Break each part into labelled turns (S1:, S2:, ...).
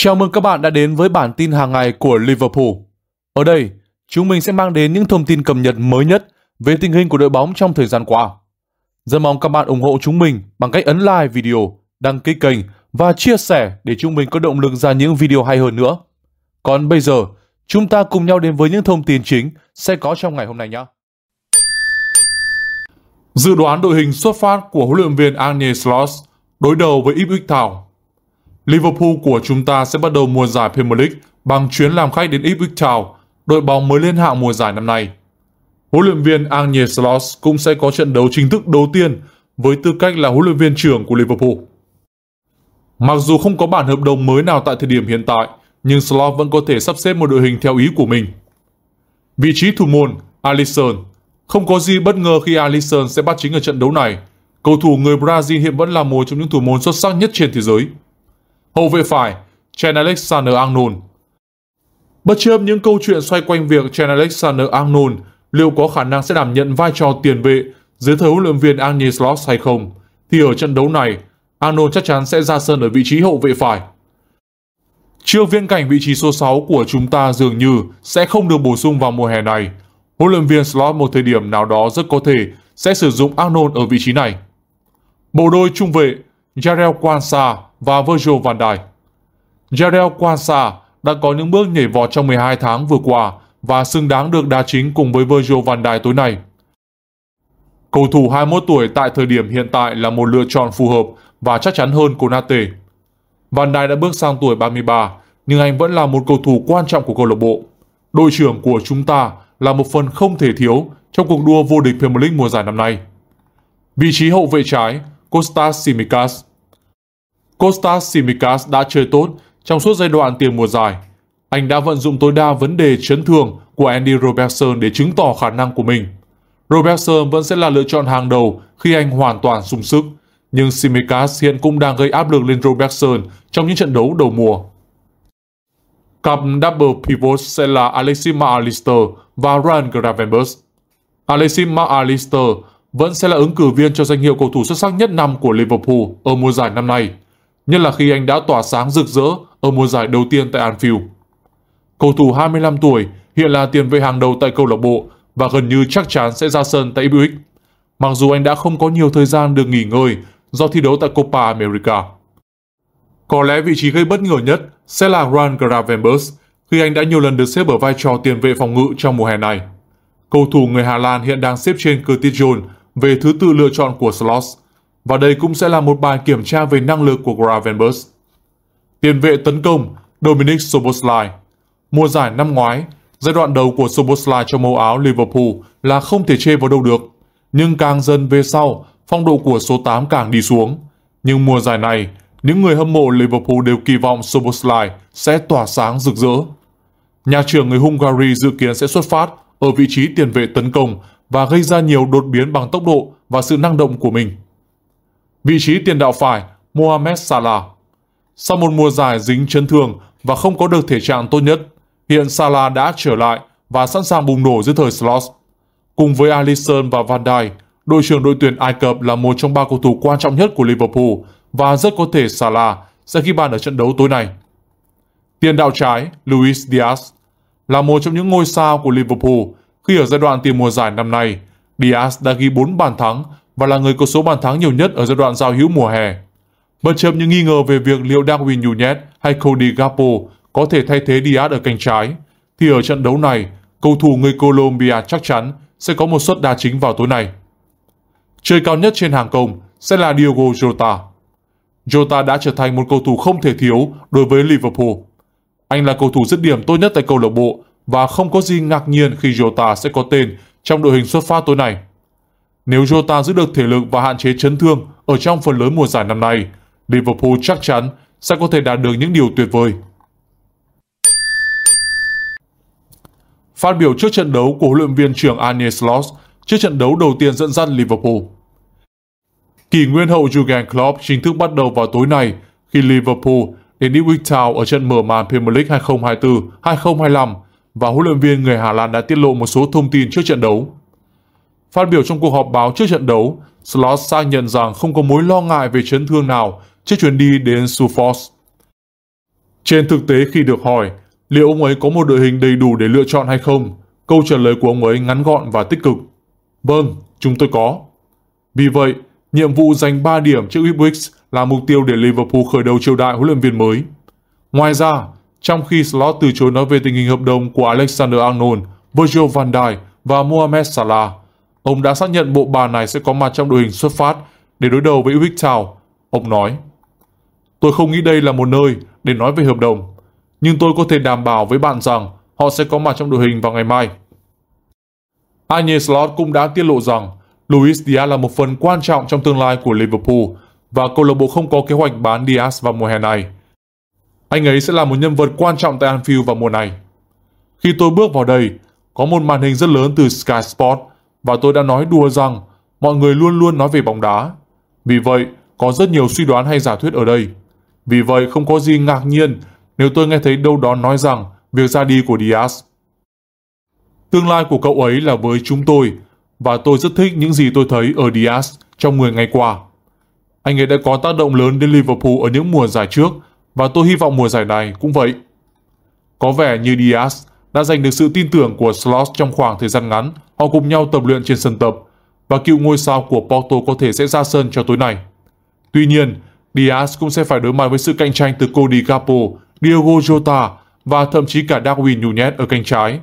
S1: Chào mừng các bạn đã đến với bản tin hàng ngày của Liverpool. Ở đây, chúng mình sẽ mang đến những thông tin cập nhật mới nhất về tình hình của đội bóng trong thời gian qua. Rất mong các bạn ủng hộ chúng mình bằng cách ấn like video, đăng ký kênh và chia sẻ để chúng mình có động lực ra những video hay hơn nữa. Còn bây giờ, chúng ta cùng nhau đến với những thông tin chính sẽ có trong ngày hôm nay nhé. Dự đoán đội hình xuất phát của huấn luyện viên Arne Slot đối đầu với Ipswich Town Liverpool của chúng ta sẽ bắt đầu mùa giải Premier League bằng chuyến làm khách đến Ipswich Town, đội bóng mới lên hạng mùa giải năm nay. Huấn luyện viên Arne Slot cũng sẽ có trận đấu chính thức đầu tiên với tư cách là huấn luyện viên trưởng của Liverpool. Mặc dù không có bản hợp đồng mới nào tại thời điểm hiện tại, nhưng Slot vẫn có thể sắp xếp một đội hình theo ý của mình. Vị trí thủ môn Alisson Không có gì bất ngờ khi Alisson sẽ bắt chính ở trận đấu này. Cầu thủ người Brazil hiện vẫn là một trong những thủ môn xuất sắc nhất trên thế giới hậu vệ phải Chen Alexander Arnold. Bất chấp những câu chuyện xoay quanh việc Chen Alexander Arnold liệu có khả năng sẽ đảm nhận vai trò tiền vệ dưới thời huấn luyện viên Arne Slot hay không, thì ở trận đấu này, Arnold chắc chắn sẽ ra sân ở vị trí hậu vệ phải. Trước viên cảnh vị trí số 6 của chúng ta dường như sẽ không được bổ sung vào mùa hè này, huấn luyện viên Slot một thời điểm nào đó rất có thể sẽ sử dụng Arnold ở vị trí này. Bộ đôi trung vệ Jarrell Kwanzaa và Virgil van Dijk. Jarel Quasa đã có những bước nhảy vọt trong 12 tháng vừa qua và xứng đáng được đá chính cùng với Virgil van Dijk tối nay. Cầu thủ 21 tuổi tại thời điểm hiện tại là một lựa chọn phù hợp và chắc chắn hơn Konate. Van Dijk đã bước sang tuổi 33, nhưng anh vẫn là một cầu thủ quan trọng của câu lạc bộ. Đội trưởng của chúng ta là một phần không thể thiếu trong cuộc đua vô địch Premier League mùa giải năm nay. Vị trí hậu vệ trái, Kostas Simikas Kostas Simikas đã chơi tốt trong suốt giai đoạn tiền mùa giải. Anh đã vận dụng tối đa vấn đề chấn thương của Andy Robertson để chứng tỏ khả năng của mình. Robertson vẫn sẽ là lựa chọn hàng đầu khi anh hoàn toàn sung sức, nhưng Simikas hiện cũng đang gây áp lực lên Robertson trong những trận đấu đầu mùa. Cặp double pivot sẽ là Alexis McAllister và Ryan Gravenberch. Alexis McAllister vẫn sẽ là ứng cử viên cho danh hiệu cầu thủ xuất sắc nhất năm của Liverpool ở mùa giải năm nay – nhất là khi anh đã tỏa sáng rực rỡ ở mùa giải đầu tiên tại Anfield. Cầu thủ 25 tuổi hiện là tiền vệ hàng đầu tại câu lạc bộ và gần như chắc chắn sẽ ra sân tại Ipswich, mặc dù anh đã không có nhiều thời gian được nghỉ ngơi do thi đấu tại Copa America. Có lẽ vị trí gây bất ngờ nhất sẽ là Ryan Gravenberch khi anh đã nhiều lần được xếp ở vai trò tiền vệ phòng ngự trong mùa hè này. Cầu thủ người Hà Lan hiện đang xếp trên Curtis Jones về thứ tự lựa chọn của Slots và đây cũng sẽ là một bài kiểm tra về năng lực của Gravenberch. Tiền vệ tấn công Dominic Soboslai Mùa giải năm ngoái, giai đoạn đầu của Soboslai trong màu áo Liverpool là không thể chê vào đâu được. Nhưng càng dần về sau, phong độ của số 8 càng đi xuống. Nhưng mùa giải này, những người hâm mộ Liverpool đều kỳ vọng Soboslai sẽ tỏa sáng rực rỡ. Nhà trưởng người Hungary dự kiến sẽ xuất phát ở vị trí tiền vệ tấn công và gây ra nhiều đột biến bằng tốc độ và sự năng động của mình vị trí tiền đạo phải Mohamed Salah. Sau một mùa giải dính chấn thương và không có được thể trạng tốt nhất, hiện Salah đã trở lại và sẵn sàng bùng nổ dưới thời slot. Cùng với Alisson và Van Dijk, đội trưởng đội tuyển Ai Cập là một trong ba cầu thủ quan trọng nhất của Liverpool và rất có thể Salah sẽ ghi bàn ở trận đấu tối nay. Tiền đạo trái Luis Diaz là một trong những ngôi sao của Liverpool khi ở giai đoạn tiền mùa giải năm nay, Diaz đã ghi 4 bàn thắng và là người có số bàn thắng nhiều nhất ở giai đoạn giao hữu mùa hè. Bất chấp những nghi ngờ về việc liệu Darwin Nunez hay Cody Gapo có thể thay thế Diaz ở cánh trái, thì ở trận đấu này, cầu thủ người Colombia chắc chắn sẽ có một suất đá chính vào tối nay. Chơi cao nhất trên hàng công sẽ là Diogo Jota. Jota đã trở thành một cầu thủ không thể thiếu đối với Liverpool. Anh là cầu thủ dứt điểm tốt nhất tại câu lạc bộ và không có gì ngạc nhiên khi Jota sẽ có tên trong đội hình xuất phát tối nay. Nếu Jota giữ được thể lực và hạn chế chấn thương ở trong phần lớn mùa giải năm nay, Liverpool chắc chắn sẽ có thể đạt được những điều tuyệt vời. Phát biểu trước trận đấu của huấn luyện viên trưởng Arne Slot trước trận đấu đầu tiên dẫn dắt Liverpool. kỳ nguyên hậu Jurgen Klopp chính thức bắt đầu vào tối nay khi Liverpool đến Ipswich Town ở trận mở màn Premier League 2024-2025 và huấn luyện viên người Hà Lan đã tiết lộ một số thông tin trước trận đấu. Phát biểu trong cuộc họp báo trước trận đấu, Slot xác nhận rằng không có mối lo ngại về chấn thương nào trước chuyến đi đến Suffolk. Trên thực tế khi được hỏi liệu ông ấy có một đội hình đầy đủ để lựa chọn hay không, câu trả lời của ông ấy ngắn gọn và tích cực. Vâng, chúng tôi có. Vì vậy, nhiệm vụ giành 3 điểm trước Ipswich là mục tiêu để Liverpool khởi đầu triều đại huấn luyện viên mới. Ngoài ra, trong khi Slot từ chối nói về tình hình hợp đồng của Alexander Arnold, Virgil van Dijk và Mohamed Salah, Ông đã xác nhận bộ bàn này sẽ có mặt trong đội hình xuất phát để đối đầu với Uick Town. Ông nói, Tôi không nghĩ đây là một nơi để nói về hợp đồng, nhưng tôi có thể đảm bảo với bạn rằng họ sẽ có mặt trong đội hình vào ngày mai. Anye Slot cũng đã tiết lộ rằng Luis Diaz là một phần quan trọng trong tương lai của Liverpool và câu lạc bộ không có kế hoạch bán Diaz vào mùa hè này. Anh ấy sẽ là một nhân vật quan trọng tại Anfield vào mùa này. Khi tôi bước vào đây, có một màn hình rất lớn từ Sky Sports và tôi đã nói đùa rằng mọi người luôn luôn nói về bóng đá. Vì vậy, có rất nhiều suy đoán hay giả thuyết ở đây. Vì vậy, không có gì ngạc nhiên nếu tôi nghe thấy đâu đó nói rằng việc ra đi của Diaz. Tương lai của cậu ấy là với chúng tôi, và tôi rất thích những gì tôi thấy ở Diaz trong 10 ngày qua. Anh ấy đã có tác động lớn đến Liverpool ở những mùa giải trước, và tôi hy vọng mùa giải này cũng vậy. Có vẻ như Diaz đã giành được sự tin tưởng của Slot trong khoảng thời gian ngắn, họ cùng nhau tập luyện trên sân tập và cựu ngôi sao của Porto có thể sẽ ra sân cho tối nay. Tuy nhiên, Diaz cũng sẽ phải đối mặt với sự cạnh tranh từ Cody Gapo, Diego Jota và thậm chí cả Darwin Nunez ở cánh trái.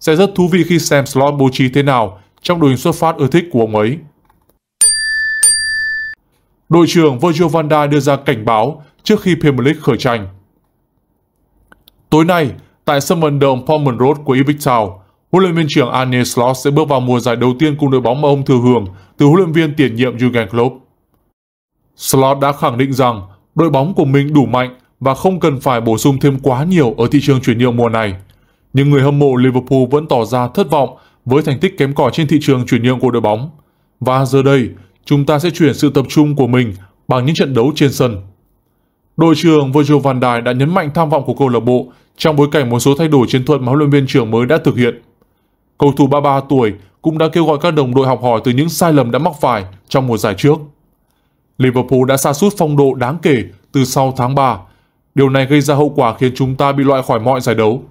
S1: Sẽ rất thú vị khi xem Slot bố trí thế nào trong đội hình xuất phát ưa thích của ông ấy. Đội trưởng Virgil van Dijk đưa ra cảnh báo trước khi Premier League khởi tranh. Tối nay, tại sân vận động Palmer Road của Ipswich Town. Huấn luyện viên trưởng Arne Slot sẽ bước vào mùa giải đầu tiên cùng đội bóng mà ông thừa hưởng từ huấn luyện viên tiền nhiệm Jurgen Klopp. Slot đã khẳng định rằng đội bóng của mình đủ mạnh và không cần phải bổ sung thêm quá nhiều ở thị trường chuyển nhượng mùa này. Nhưng người hâm mộ Liverpool vẫn tỏ ra thất vọng với thành tích kém cỏi trên thị trường chuyển nhượng của đội bóng. Và giờ đây, chúng ta sẽ chuyển sự tập trung của mình bằng những trận đấu trên sân. Đội trưởng Virgil van Dijk đã nhấn mạnh tham vọng của câu lạc bộ trong bối cảnh một số thay đổi chiến thuật mà huấn luyện viên trưởng mới đã thực hiện. Cầu thủ 33 tuổi cũng đã kêu gọi các đồng đội học hỏi từ những sai lầm đã mắc phải trong mùa giải trước. Liverpool đã sa sút phong độ đáng kể từ sau tháng 3. Điều này gây ra hậu quả khiến chúng ta bị loại khỏi mọi giải đấu.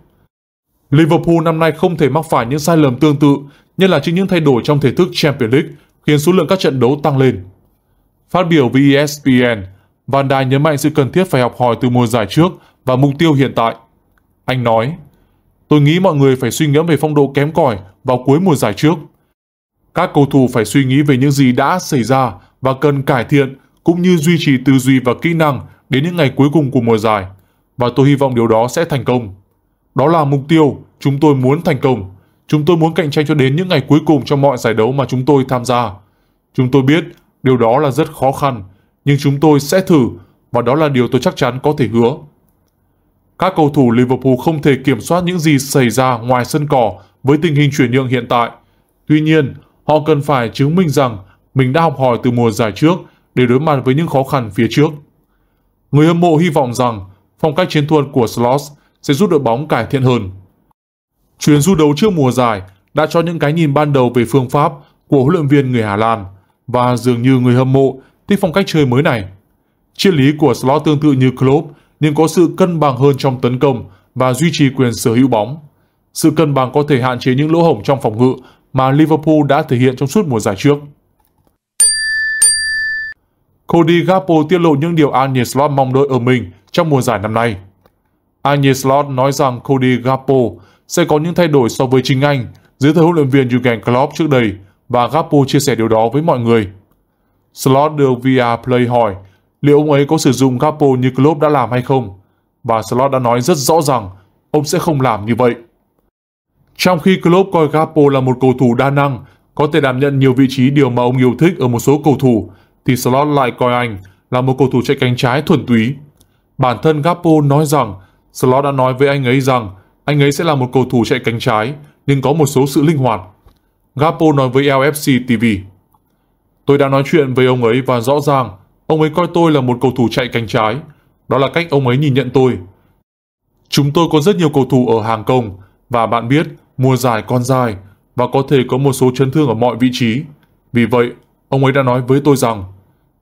S1: Liverpool năm nay không thể mắc phải những sai lầm tương tự, nhất là trước những thay đổi trong thể thức Champions League khiến số lượng các trận đấu tăng lên. Phát biểu với ESPN, Van Dijk nhấn mạnh sự cần thiết phải học hỏi từ mùa giải trước và mục tiêu hiện tại – anh nói, tôi nghĩ mọi người phải suy ngẫm về phong độ kém cỏi vào cuối mùa giải trước. Các cầu thủ phải suy nghĩ về những gì đã xảy ra và cần cải thiện cũng như duy trì tư duy và kỹ năng đến những ngày cuối cùng của mùa giải. Và tôi hy vọng điều đó sẽ thành công. Đó là mục tiêu chúng tôi muốn thành công. Chúng tôi muốn cạnh tranh cho đến những ngày cuối cùng trong mọi giải đấu mà chúng tôi tham gia. Chúng tôi biết điều đó là rất khó khăn, nhưng chúng tôi sẽ thử và đó là điều tôi chắc chắn có thể hứa các cầu thủ Liverpool không thể kiểm soát những gì xảy ra ngoài sân cỏ với tình hình chuyển nhượng hiện tại. Tuy nhiên, họ cần phải chứng minh rằng mình đã học hỏi từ mùa giải trước để đối mặt với những khó khăn phía trước. Người hâm mộ hy vọng rằng phong cách chiến thuật của Slot sẽ giúp đội bóng cải thiện hơn. Chuyến du đấu trước mùa giải đã cho những cái nhìn ban đầu về phương pháp của huấn luyện viên người Hà Lan và dường như người hâm mộ thích phong cách chơi mới này. Triết lý của Slot tương tự như Klopp nhưng có sự cân bằng hơn trong tấn công và duy trì quyền sở hữu bóng. Sự cân bằng có thể hạn chế những lỗ hổng trong phòng ngự mà Liverpool đã thể hiện trong suốt mùa giải trước. Cody Gakpo tiết lộ những điều Arne Slot mong đợi ở mình trong mùa giải năm nay. Arne Slot nói rằng Cody Gakpo sẽ có những thay đổi so với chính anh dưới thời huấn luyện viên Jurgen Klopp trước đây và Gakpo chia sẻ điều đó với mọi người. Slot được VIA Play hỏi liệu ông ấy có sử dụng Gapo như Klopp đã làm hay không? Và Slot đã nói rất rõ rằng ông sẽ không làm như vậy. Trong khi Klopp coi Gapo là một cầu thủ đa năng, có thể đảm nhận nhiều vị trí điều mà ông yêu thích ở một số cầu thủ, thì Slot lại coi anh là một cầu thủ chạy cánh trái thuần túy. Bản thân Gapo nói rằng Slot đã nói với anh ấy rằng anh ấy sẽ là một cầu thủ chạy cánh trái nhưng có một số sự linh hoạt. Gapo nói với LFC TV Tôi đã nói chuyện với ông ấy và rõ ràng Ông ấy coi tôi là một cầu thủ chạy cánh trái. Đó là cách ông ấy nhìn nhận tôi. Chúng tôi có rất nhiều cầu thủ ở hàng công và bạn biết mùa giải con dài và có thể có một số chấn thương ở mọi vị trí. Vì vậy, ông ấy đã nói với tôi rằng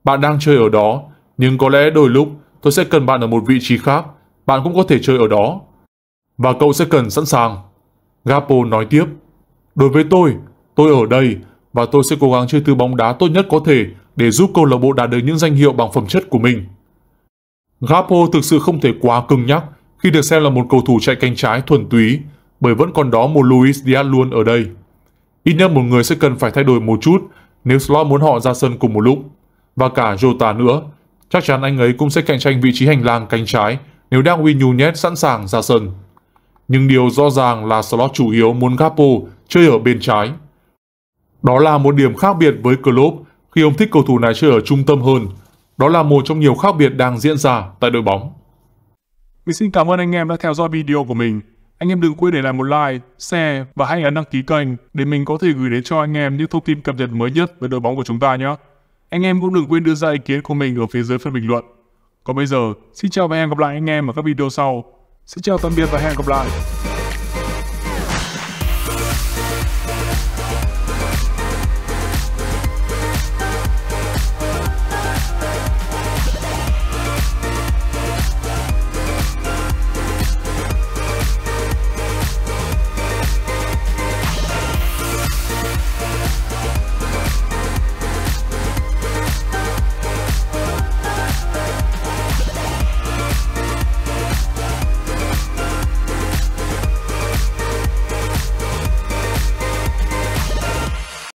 S1: bạn đang chơi ở đó nhưng có lẽ đôi lúc tôi sẽ cần bạn ở một vị trí khác. Bạn cũng có thể chơi ở đó. Và cậu sẽ cần sẵn sàng. Gapo nói tiếp. Đối với tôi, tôi ở đây và tôi sẽ cố gắng chơi thứ bóng đá tốt nhất có thể để giúp câu lạc bộ đạt được những danh hiệu bằng phẩm chất của mình. Gapo thực sự không thể quá cứng nhắc khi được xem là một cầu thủ chạy cánh trái thuần túy bởi vẫn còn đó một Luis Diaz luôn ở đây. Ít nhất một người sẽ cần phải thay đổi một chút nếu Slot muốn họ ra sân cùng một lúc. Và cả Jota nữa, chắc chắn anh ấy cũng sẽ cạnh tranh vị trí hành lang cánh trái nếu đang Darwin Nunez sẵn sàng ra sân. Nhưng điều rõ ràng là Slot chủ yếu muốn Gapo chơi ở bên trái. Đó là một điểm khác biệt với Klopp khi ông thích cầu thủ này chơi ở trung tâm hơn. Đó là một trong nhiều khác biệt đang diễn ra tại đội bóng. Mình xin cảm ơn anh em đã theo dõi video của mình. Anh em đừng quên để lại một like, share và hãy ấn đăng ký kênh để mình có thể gửi đến cho anh em những thông tin cập nhật mới nhất về đội bóng của chúng ta nhé. Anh em cũng đừng quên đưa ra ý kiến của mình ở phía dưới phần bình luận. Còn bây giờ, xin chào và hẹn gặp lại anh em ở các video sau. Xin chào tạm biệt và hẹn gặp lại.